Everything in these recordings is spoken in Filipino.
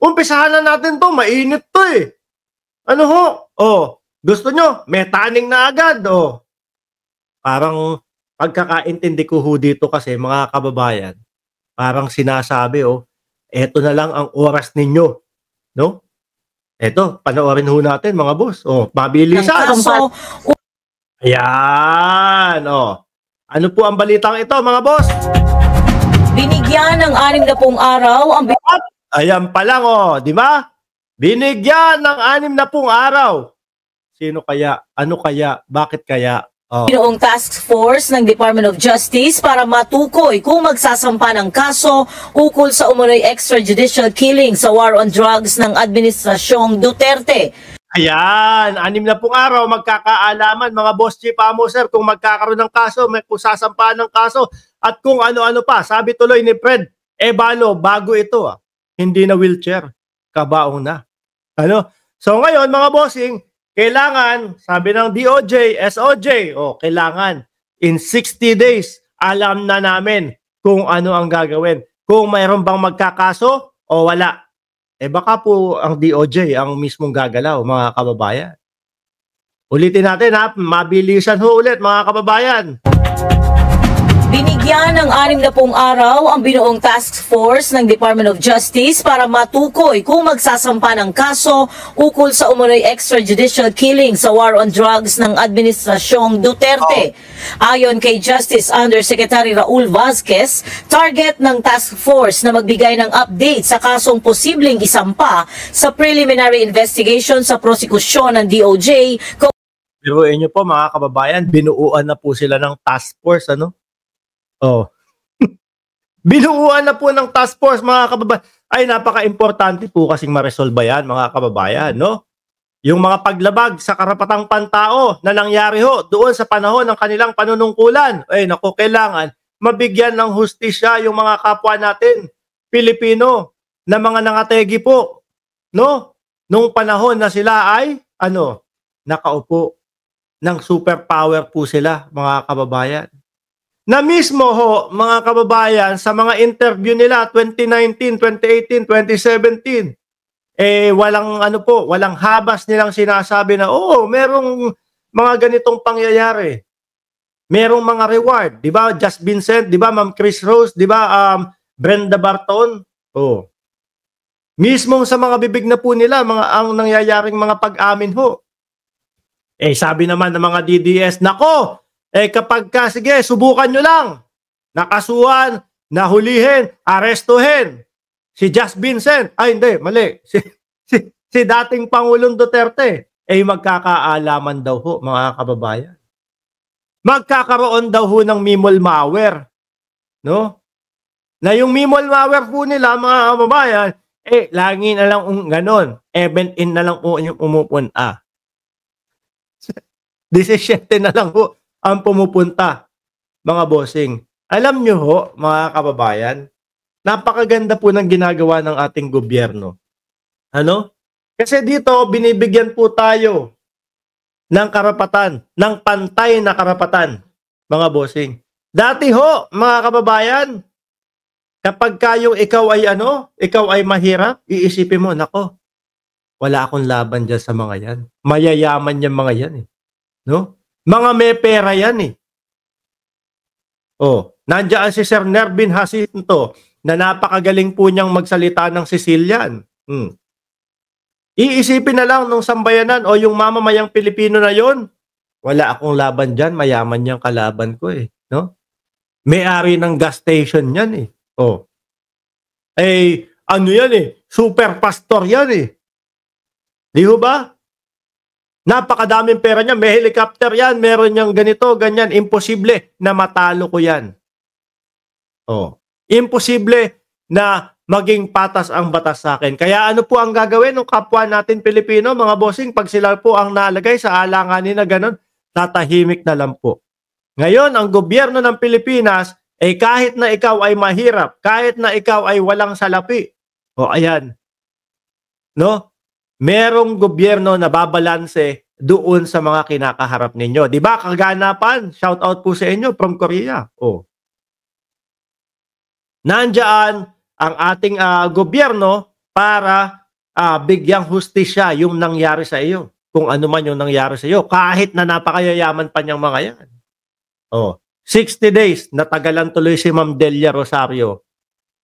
Umpisahan na natin to, mainit to eh. Ano ho? Oh, gusto nyo? May taning na agad. Oh. Parang pagkakaintindi ko ho dito kasi mga kababayan, parang sinasabi oh, eto na lang ang oras ninyo. No? Eto, panoorin ho natin mga boss. Oh, mabilisan. Ah. Kaso, Ayan, oh. Ano po ang balitang ito mga boss? Binigyan ng 60 araw ang... What? Ayan pa lang oh, di ba? Binigyan ng anim na pong araw. Sino kaya? Ano kaya? Bakit kaya? Oh. Pinoong task force ng Department of Justice para matukoy kung magsasampa ng kaso ukol sa umunoy extrajudicial killing sa war on drugs ng Administrasyong Duterte. Ayan, anim na pong araw magkakaalaman mga boss chief amo sir kung magkakaroon ng kaso, may kung ng kaso at kung ano-ano pa. Sabi tuloy ni Fred Ebano bago ito. Ah. Hindi na wheelchair, kabao na. Ano? So ngayon mga bossing, kailangan, sabi ng DOJ, SOJ, o oh, kailangan, in 60 days, alam na namin kung ano ang gagawin. Kung mayroon bang magkakaso o wala. Eh baka po ang DOJ ang mismong gagalaw, mga kababayan. Ulitin natin ha, mabilisan ho ulit mga kababayan. Binigyan ng 60 araw ang binuong task force ng Department of Justice para matukoy kung magsasampa ng kaso ukol sa umunoy extrajudicial killing sa war on drugs ng Administrasyong Duterte. Ayon kay Justice Undersecretary Raul Vazquez, target ng task force na magbigay ng update sa kasong posibleng isampa sa preliminary investigation sa prosekusyon ng DOJ. Biruin niyo po mga kababayan, binuuan na po sila ng task force ano? Oh. Binuuan na po ng task force mga kababayan. Ay napaka-importante po kasi ma-resolve yan mga kababayan, no? Yung mga paglabag sa karapatang pantao na nangyari ho doon sa panahon ng kanilang panunungkulan. Ay nako, kailangan mabigyan ng hustisya yung mga kapwa natin, Pilipino, na mga nangategi po, no? Nung panahon na sila ay, ano, nakaupo ng superpower po sila, mga kababayan na mismo ho, mga kababayan, sa mga interview nila 2019, 2018, 2017, eh walang ano po, walang habas nilang sinasabi na oo, oh, merong mga ganitong pangyayari. Merong mga reward, 'di ba? Just Vincent, 'di ba? Ma'am Chris Rose, 'di ba? Um Brenda Barton. Oh. Mismong sa mga bibig na po nila, mga ang nangyayaring mga pag-amin ho. Eh sabi naman ng mga DDS, nako, eh kapag ka, sige, subukan nyo lang. Nakasuhan, nahulihin, arestuhin. Si Just Vincent, ay hindi, mali. Si, si, si dating Pangulong Duterte, eh magkakaalaman daw ho mga kababayan. Magkakaroon daw ho ng mimol malware. No? Na yung mimol malware po nila mga kababayan, eh lagi na lang um, ganon. Event in na lang po yung umupon ah. 17 na lang po ang pumupunta, mga bossing. Alam nyo ho, mga kababayan, napakaganda po ng ginagawa ng ating gobyerno. Ano? Kasi dito, binibigyan po tayo ng karapatan, ng pantay na karapatan, mga bossing. Dati ho, mga kababayan, kapag kayo ikaw ay ano, ikaw ay mahirap, iisipin mo, nako, wala akong laban dyan sa mga yan. Mayayaman yung mga yan eh. No? Mga may pera yan eh. Oh, nandiyan si Sir Nervin Jacinto na napakagaling po niyang magsalita ng Sicilian. Hmm. Iisipin na lang nung sambayanan o yung mamamayang Pilipino na yon, wala akong laban diyan, mayaman yang kalaban ko eh. No? May-ari ng gas station yan eh. Oh. Eh, ano yan eh, super pastor yan eh. Di ba? Napakadaming pera niya, may helicopter yan, meron niyang ganito, ganyan, imposible na matalo ko yan. Oh, imposible na maging patas ang batas sa akin. Kaya ano po ang gagawin ng kapwa natin Pilipino, mga bossing, pag sila po ang nalagay sa alanganin na ganun, tatahimik na lang po. Ngayon, ang gobyerno ng Pilipinas, eh kahit na ikaw ay mahirap, kahit na ikaw ay walang salapi, o oh, ayan, no? merong gobyerno na babalanse doon sa mga kinakaharap ninyo. 'Di ba? Kaganapan, shout out po sa inyo from Korea. Oh. Nandiyan ang ating uh, gobyerno para uh, bigyang hustisya yung nangyari sa iyo. Kung ano man yung nangyari sa iyo, kahit na napakayayaman pa niyang mga 'yan. Oh, 60 days natagalan tuloy si Ma'am Delia Rosario.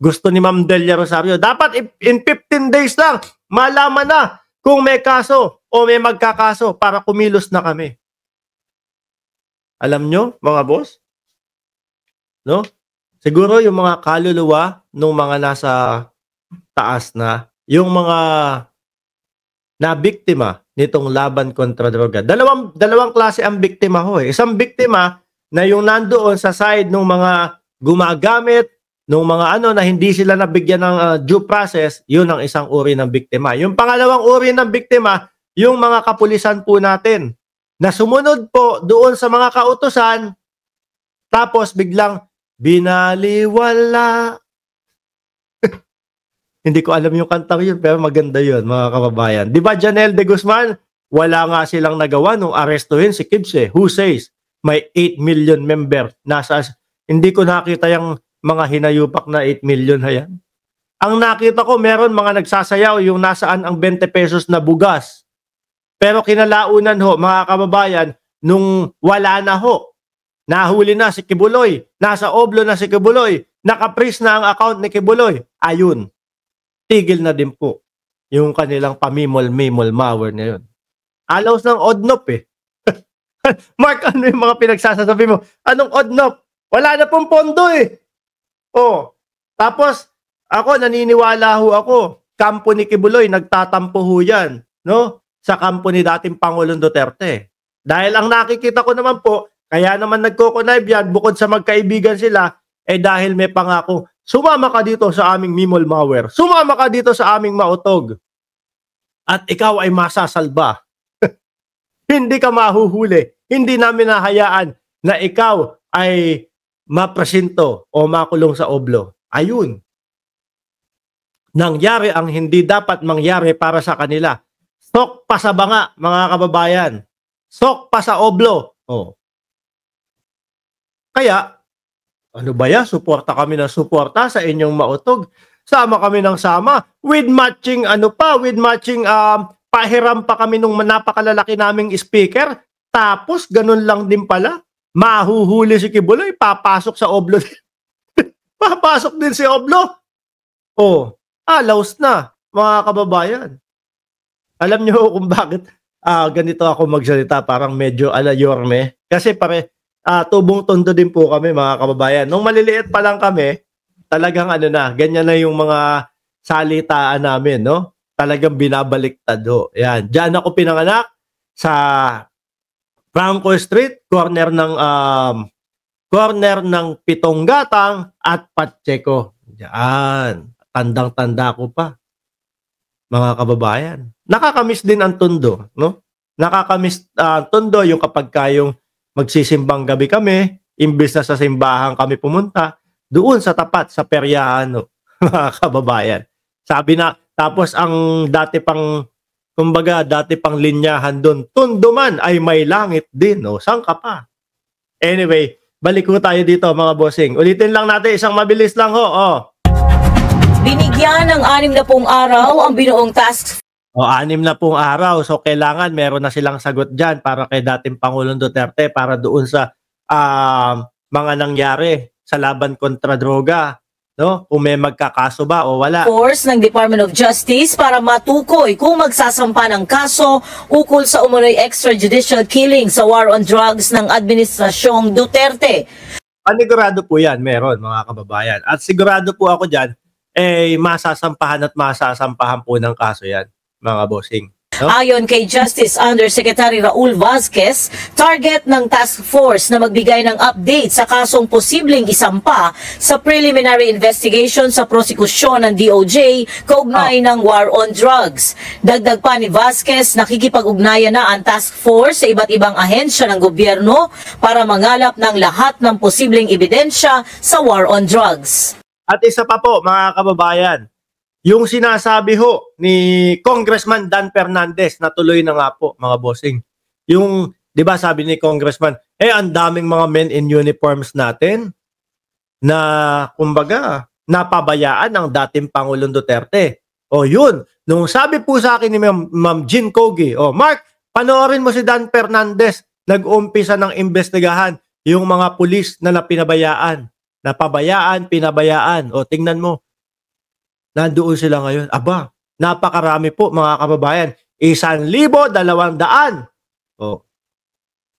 Gusto ni Ma'am Delia Rosario, dapat in 15 days lang malaman na kung may kaso o may magkakaso para kumilos na kami. Alam nyo, mga boss? No? Siguro yung mga kaluluwa ng mga nasa taas na, yung mga na biktima nitong laban kontra droga. Dalawang dalawang klase ang biktima ho. Eh. Isang biktima na yung nandoon sa side ng mga gumagamit nung mga ano na hindi sila nabigyan ng uh, due process, yun ang isang uri ng biktima. Yung pangalawang uri ng biktima, yung mga kapulisan po natin na sumunod po doon sa mga kautosan tapos biglang binaliwala. hindi ko alam yung kantang yun pero maganda yun mga kababayan. Di ba Janelle de Guzman? Wala nga silang nagawa nung arestuhin si Kibse. Who says? May 8 million member. Nasa, hindi ko nakita yung mga hinayupak na 8 million hayan. Ang nakita ko, meron mga nagsasayaw yung nasaan ang 20 pesos na bugas. Pero kinalaunan ho, mga kababayan, nung wala na ho, nahuli na si Kibuloy, nasa oblo na si Kibuloy, nakapris na ang account ni Kibuloy. Ayun, tigil na din po yung kanilang pamimol-mimol mawer na yun. Alaos ng odnop eh. Mark, ano yung mga pinagsasasabi mo? Anong odnop? Wala na pong pondo eh. Oh, tapos ako naniniwala ho ako, kampo ni Kibuloy nagtatampo ho 'yan, no? Sa kampo ni dating Pangulong Duterte. Dahil ang nakikita ko naman po, kaya naman nagkokonive yan bukod sa magkaibigan sila, eh dahil may pangako, sumama ka dito sa aming Mimol Mower, sumama ka dito sa aming Mautog, at ikaw ay masasalba. hindi ka mahuhuli, hindi namin nahayaan na ikaw ay mapresinto o makulong sa oblo. Ayun. Nangyari ang hindi dapat mangyari para sa kanila. Sok pa sa banga, mga kababayan. Sok pa sa oblo. Oh. Kaya, ano ba yan? Suporta kami ng suporta sa inyong mautog. Sama kami ng sama. With matching, ano pa, with matching um, pahiram pa kami nung napakalalaki naming speaker. Tapos, ganun lang din pala mahuhuli si Kibuloy, papasok sa Oblo. papasok din si Oblo. Oh, alaws ah, na, mga kababayan. Alam niyo kung bakit uh, ganito ako magsalita, parang medyo alayorme. Kasi pare, uh, tubong tondo din po kami mga kababayan. Nung maliliit pa lang kami, talagang ano na, ganyan na yung mga salitaan namin, no? Talagang binabaliktad ho. Yan, dyan ako pinanganak sa Franco Street, corner ng um, corner ng Pitong Gatang at Pacheco. Yan. Tandang-tanda ko pa. Mga kababayan. Nakakamiss din ang tondo, no? Nakakamiss uh, tondo yung kapag kayong magsisimbang gabi kami, imbes na sa simbahan kami pumunta, doon sa tapat, sa Periano, mga kababayan. Sabi na, tapos ang dati pang Kumbaga, dati pang linyahan doon, tundo man ay may langit din, no? Saan ka pa? Anyway, balik ko tayo dito mga bossing. Ulitin lang natin, isang mabilis lang ho, oh. Binigyan ng anim na pong araw ang binuong task o anim na pong araw. So kailangan meron na silang sagot diyan para kay dating Pangulong Duterte para doon sa uh, mga nangyari sa laban kontra droga no? Kung may magkakaso ba o wala. Of course, ng Department of Justice para matukoy kung magsasampa ng kaso ukol sa umunoy extrajudicial killing sa war on drugs ng Administrasyong Duterte. Panigurado po yan, meron mga kababayan. At sigurado po ako dyan, eh masasampahan at masasampahan po ng kaso yan, mga bossing. Ayon kay Justice Undersecretary Raul Vazquez, target ng task force na magbigay ng update sa kasong posibleng isampa sa preliminary investigation sa prosekusyon ng DOJ kaugnay ah. ng war on drugs. Dagdag pa ni Vazquez, nakikipag-ugnayan na ang task force sa iba't ibang ahensya ng gobyerno para mangalap ng lahat ng posibleng ebidensya sa war on drugs. At isa pa po mga kababayan, yung sinasabi ho ni Congressman Dan Fernandez na tuloy na nga po mga bossing. Yung 'di ba sabi ni Congressman, eh ang daming mga men in uniforms natin na kumbaga napabayaan ng dating Pangulong Duterte. O yun, nung sabi po sa akin ni Ma'am Ma Jean Kogi, o Mark, panoorin mo si Dan Fernandez, nag-umpisa ng imbestigahan yung mga pulis na napinabayaan. Napabayaan, pinabayaan. O tingnan mo, nandoon sila ngayon. Aba, napakarami po mga kababayan. Isan libo, dalawang daan. Oh.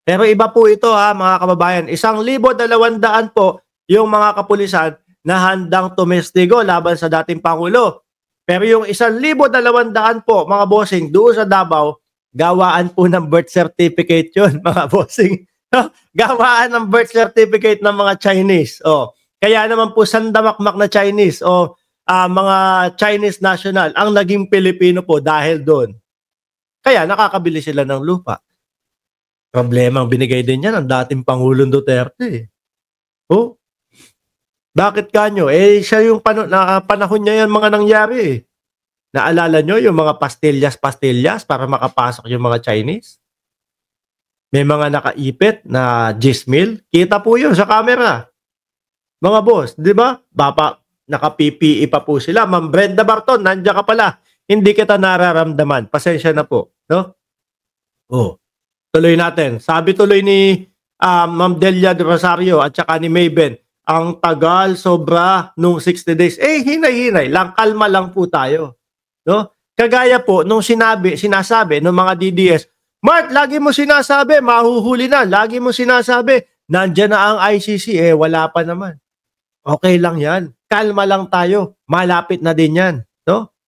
Pero iba po ito ha mga kababayan. Isang libo, dalawang daan po yung mga kapulisan na handang tumestigo laban sa dating Pangulo. Pero yung isang libo, dalawang daan po mga bossing doon sa Davao, gawaan po ng birth certificate yun mga bossing. gawaan ng birth certificate ng mga Chinese. Oh. Kaya naman po sandamakmak na Chinese. oh, uh, mga Chinese national ang naging Pilipino po dahil doon. Kaya nakakabili sila ng lupa. Problema ang binigay din yan ng dating Pangulong Duterte. Eh. Oh, bakit kanyo? Eh, siya yung pano, na, panahon niya yan mga nangyari eh. Naalala nyo yung mga pastillas-pastillas para makapasok yung mga Chinese? May mga nakaipit na gismil. Kita po yun sa camera. Mga boss, di ba? Bapa, naka-PPE pa po sila. Ma'am Brenda Barton, nandiyan ka pala. Hindi kita nararamdaman. Pasensya na po. No? Oh. Tuloy natin. Sabi tuloy ni uh, Ma'am Delia de Rosario at saka ni Maven, ang tagal sobra nung 60 days. Eh, hinay-hinay lang. Kalma lang po tayo. No? Kagaya po, nung sinabi, sinasabi ng mga DDS, Mark, lagi mo sinasabi, mahuhuli na. Lagi mo sinasabi, nandiyan na ang ICC. Eh, wala pa naman. Okay lang yan. Kalma lang tayo. Malapit na din yan. No?